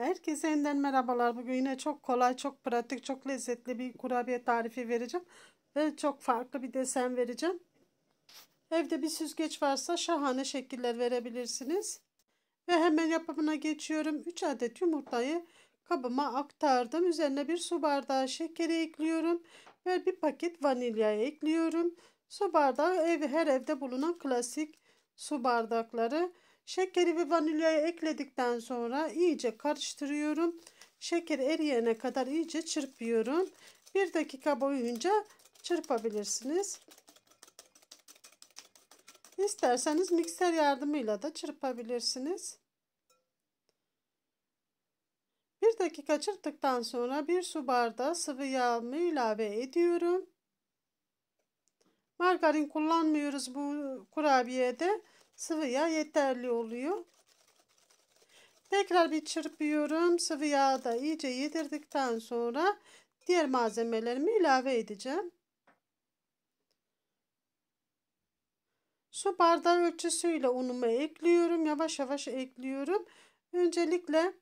Herkese yeniden merhabalar. Bugün yine çok kolay, çok pratik, çok lezzetli bir kurabiye tarifi vereceğim. Ve çok farklı bir desen vereceğim. Evde bir süzgeç varsa şahane şekiller verebilirsiniz. Ve hemen yapımına geçiyorum. 3 adet yumurtayı kabıma aktardım. Üzerine bir su bardağı şekeri ekliyorum. Ve bir paket vanilyayı ekliyorum. Su bardağı ev, her evde bulunan klasik su bardakları. Şekeri ve vanilyayı ekledikten sonra iyice karıştırıyorum. Şeker eriyene kadar iyice çırpıyorum. Bir dakika boyunca çırpabilirsiniz. İsterseniz mikser yardımıyla da çırpabilirsiniz. Bir dakika çırptıktan sonra bir su bardağı sıvı yağımı ilave ediyorum. Margarin kullanmıyoruz bu kurabiyede sıvı yağ yeterli oluyor. Tekrar bir çırpıyorum. Sıvı yağı da iyice yedirdikten sonra diğer malzemelerimi ilave edeceğim. Su bardağı ölçüsüyle unumu ekliyorum. Yavaş yavaş ekliyorum. Öncelikle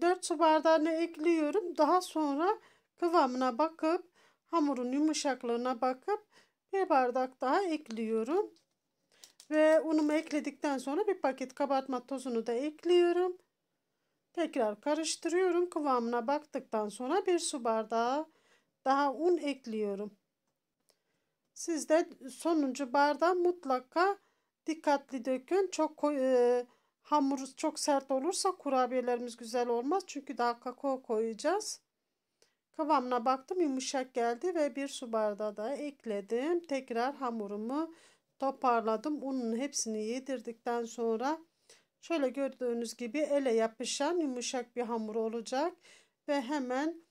4 su bardağını ekliyorum. Daha sonra kıvamına bakıp hamurun yumuşaklığına bakıp bir bardak daha ekliyorum. Ve unumu ekledikten sonra bir paket kabartma tozunu da ekliyorum. Tekrar karıştırıyorum. Kıvamına baktıktan sonra bir su bardağı daha un ekliyorum. Siz de sonuncu bardağı mutlaka dikkatli dökün. Çok e, hamuruz çok sert olursa kurabiyelerimiz güzel olmaz. Çünkü daha kakao koyacağız. Kıvamına baktım yumuşak geldi ve bir su bardağı da ekledim. Tekrar hamurumu toparladım. Unun hepsini yedirdikten sonra şöyle gördüğünüz gibi ele yapışan yumuşak bir hamur olacak. Ve hemen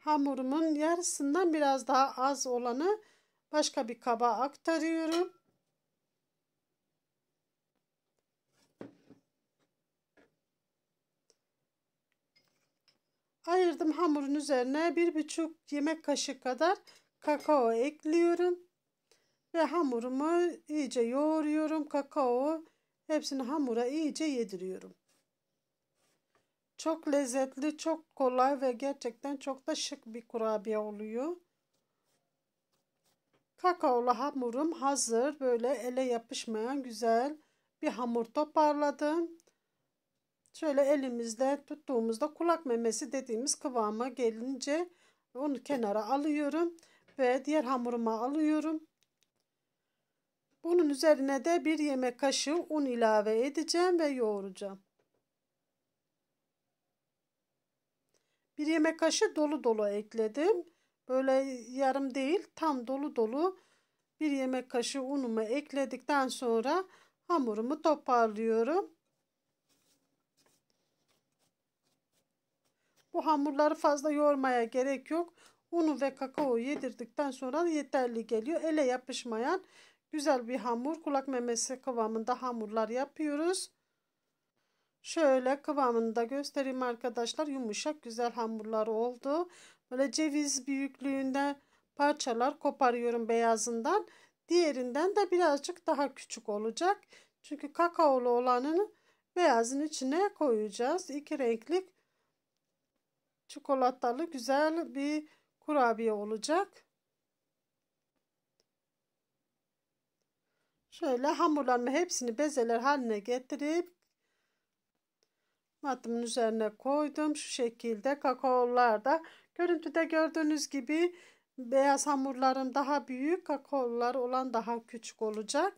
hamurumun yarısından biraz daha az olanı başka bir kaba aktarıyorum. Ayırdım hamurun üzerine bir buçuk yemek kaşığı kadar kakao ekliyorum. Ve hamurumu iyice yoğuruyorum. Kakao hepsini hamura iyice yediriyorum. Çok lezzetli, çok kolay ve gerçekten çok da şık bir kurabiye oluyor. Kakaolu hamurum hazır. Böyle ele yapışmayan güzel bir hamur toparladım. Şöyle elimizde tuttuğumuzda kulak memesi dediğimiz kıvama gelince onu kenara alıyorum ve diğer hamuruma alıyorum. Bunun üzerine de bir yemek kaşığı un ilave edeceğim ve yoğuracağım. Bir yemek kaşığı dolu dolu ekledim. Böyle yarım değil tam dolu dolu bir yemek kaşığı unumu ekledikten sonra hamurumu toparlıyorum. Bu hamurları fazla yoğurmaya gerek yok. Unu ve kakao yedirdikten sonra yeterli geliyor. Ele yapışmayan Güzel bir hamur kulak memesi kıvamında hamurlar yapıyoruz. Şöyle kıvamında göstereyim arkadaşlar. Yumuşak güzel hamurlar oldu. Böyle ceviz büyüklüğünde parçalar koparıyorum beyazından. Diğerinden de birazcık daha küçük olacak. Çünkü kakaolu olanını beyazın içine koyacağız. İki renkli çikolatalı güzel bir kurabiye olacak. Şöyle hamurlarımı hepsini bezeler haline getirip matımın üzerine koydum. Şu şekilde kakaolar da görüntüde gördüğünüz gibi beyaz hamurlarım daha büyük kakaolar olan daha küçük olacak.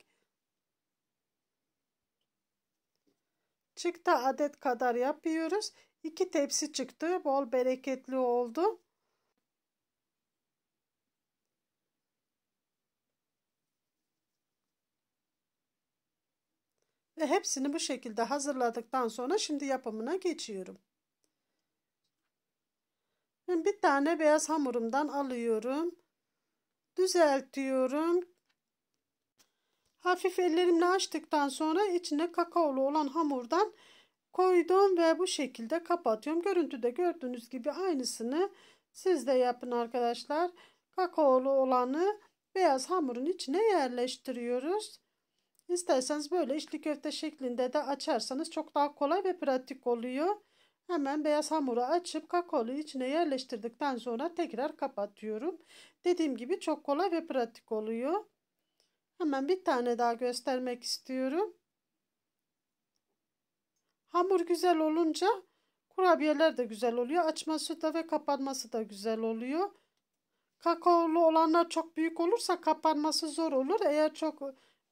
Çıktı adet kadar yapıyoruz. İki tepsi çıktı. Bol bereketli oldu. Ve hepsini bu şekilde hazırladıktan sonra şimdi yapımına geçiyorum. bir tane beyaz hamurumdan alıyorum. Düzeltiyorum. Hafif ellerimle açtıktan sonra içine kakaolu olan hamurdan koydum ve bu şekilde kapatıyorum. Görüntüde gördüğünüz gibi aynısını siz de yapın arkadaşlar. Kakaolu olanı beyaz hamurun içine yerleştiriyoruz. İsterseniz böyle içli köfte şeklinde de açarsanız çok daha kolay ve pratik oluyor. Hemen beyaz hamuru açıp kakaolu içine yerleştirdikten sonra tekrar kapatıyorum. Dediğim gibi çok kolay ve pratik oluyor. Hemen bir tane daha göstermek istiyorum. Hamur güzel olunca kurabiyeler de güzel oluyor. Açması da ve kapanması da güzel oluyor. Kakaolu olanlar çok büyük olursa kapanması zor olur. Eğer çok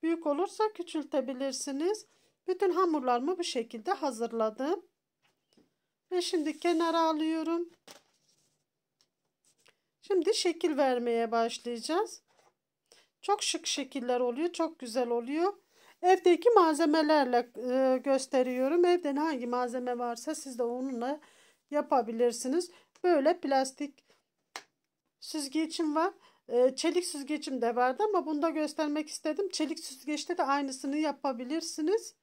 Büyük olursa küçültebilirsiniz. Bütün hamurlarımı bu şekilde hazırladım. Ve şimdi kenara alıyorum. Şimdi şekil vermeye başlayacağız. Çok şık şekiller oluyor. Çok güzel oluyor. Evdeki malzemelerle e, gösteriyorum. Evde hangi malzeme varsa siz de onunla yapabilirsiniz. Böyle plastik süzgecim var. Ee, çelik süzgecim de vardı ama bunu da göstermek istedim. Çelik süzgeçte de aynısını yapabilirsiniz.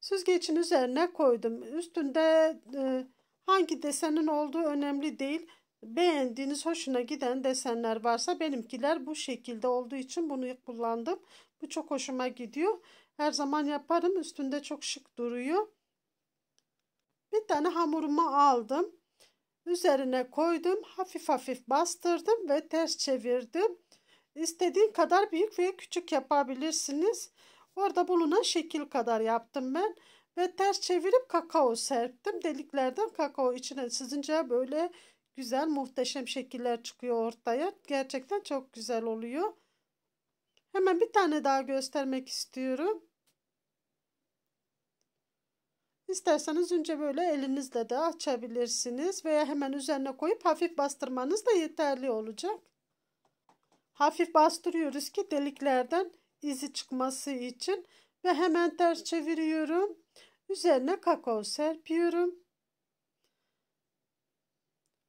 Süzgecin üzerine koydum. Üstünde e, hangi desenin olduğu önemli değil. Beğendiğiniz, hoşuna giden desenler varsa benimkiler bu şekilde olduğu için bunu kullandım. Bu çok hoşuma gidiyor. Her zaman yaparım. Üstünde çok şık duruyor. Bir tane hamurumu aldım. Üzerine koydum, hafif hafif bastırdım ve ters çevirdim. İstediğin kadar büyük ve küçük yapabilirsiniz. Orada bulunan şekil kadar yaptım ben. Ve ters çevirip kakao serptim. Deliklerden kakao içine sızınca böyle güzel muhteşem şekiller çıkıyor ortaya. Gerçekten çok güzel oluyor. Hemen bir tane daha göstermek istiyorum. İsterseniz önce böyle elinizle de açabilirsiniz veya hemen üzerine koyup hafif bastırmanız da yeterli olacak. Hafif bastırıyoruz ki deliklerden izi çıkması için ve hemen ters çeviriyorum. Üzerine kakao serpiyorum.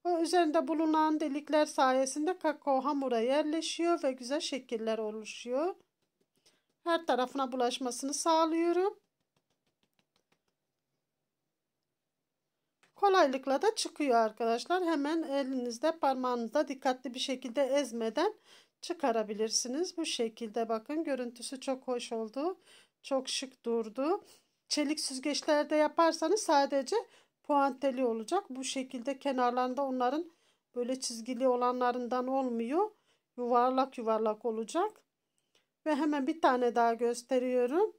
O üzerinde bulunan delikler sayesinde kakao hamura yerleşiyor ve güzel şekiller oluşuyor. Her tarafına bulaşmasını sağlıyorum. Kolaylıkla da çıkıyor arkadaşlar. Hemen elinizde parmağınızda dikkatli bir şekilde ezmeden çıkarabilirsiniz. Bu şekilde bakın görüntüsü çok hoş oldu. Çok şık durdu. Çelik süzgeçlerde yaparsanız sadece puanteli olacak. Bu şekilde kenarlarında onların böyle çizgili olanlarından olmuyor. Yuvarlak yuvarlak olacak. Ve hemen bir tane daha gösteriyorum.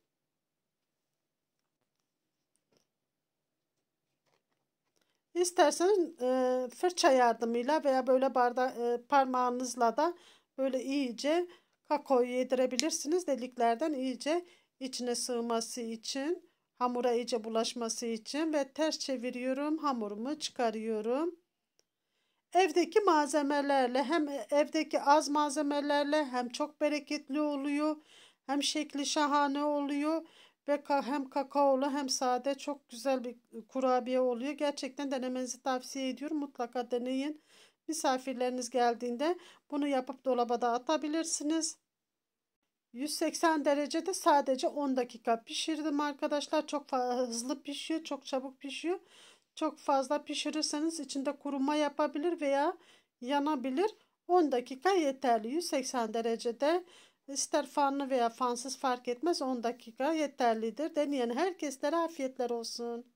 İsterseniz e, fırça yardımıyla veya böyle barda, e, parmağınızla da böyle iyice kakaoyu yedirebilirsiniz. Deliklerden iyice içine sığması için, hamura iyice bulaşması için ve ters çeviriyorum. Hamurumu çıkarıyorum. Evdeki malzemelerle hem evdeki az malzemelerle hem çok bereketli oluyor. Hem şekli şahane oluyor ve hem kakaolu hem sade çok güzel bir ıı, kurabiye oluyor. Gerçekten denemenizi tavsiye ediyorum. Mutlaka deneyin. Misafirleriniz geldiğinde bunu yapıp dolaba atabilirsiniz 180 derecede sadece 10 dakika pişirdim arkadaşlar. Çok hızlı pişiyor, çok çabuk pişiyor. Çok fazla pişirirseniz içinde kuruma yapabilir veya yanabilir. 10 dakika yeterli. 180 derecede İster fanlı veya fansız fark etmez 10 dakika yeterlidir. Deneyen herkeslere afiyetler olsun.